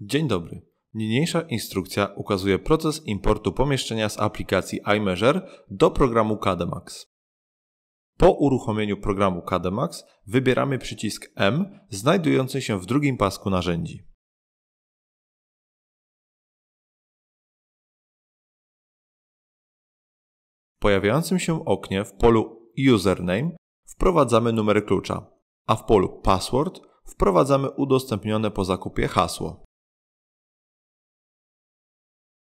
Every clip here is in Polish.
Dzień dobry. Niniejsza instrukcja ukazuje proces importu pomieszczenia z aplikacji iMeasure do programu Cademax. Po uruchomieniu programu Cademax wybieramy przycisk M znajdujący się w drugim pasku narzędzi. W pojawiającym się oknie w polu Username wprowadzamy numer klucza, a w polu Password wprowadzamy udostępnione po zakupie hasło.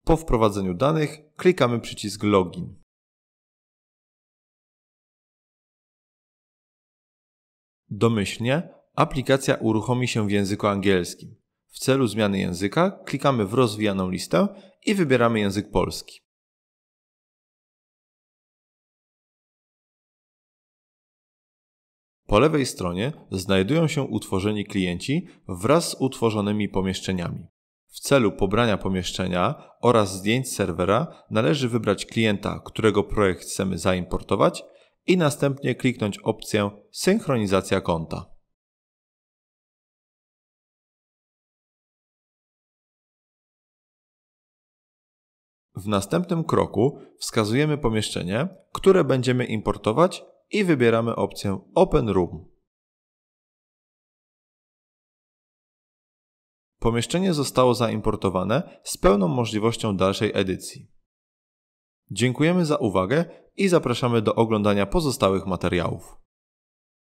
Po wprowadzeniu danych klikamy przycisk Login. Domyślnie aplikacja uruchomi się w języku angielskim. W celu zmiany języka klikamy w rozwijaną listę i wybieramy język polski. Po lewej stronie znajdują się utworzeni klienci wraz z utworzonymi pomieszczeniami. W celu pobrania pomieszczenia oraz zdjęć serwera należy wybrać klienta, którego projekt chcemy zaimportować i następnie kliknąć opcję Synchronizacja konta. W następnym kroku wskazujemy pomieszczenie, które będziemy importować i wybieramy opcję Open Room. pomieszczenie zostało zaimportowane z pełną możliwością dalszej edycji. Dziękujemy za uwagę i zapraszamy do oglądania pozostałych materiałów.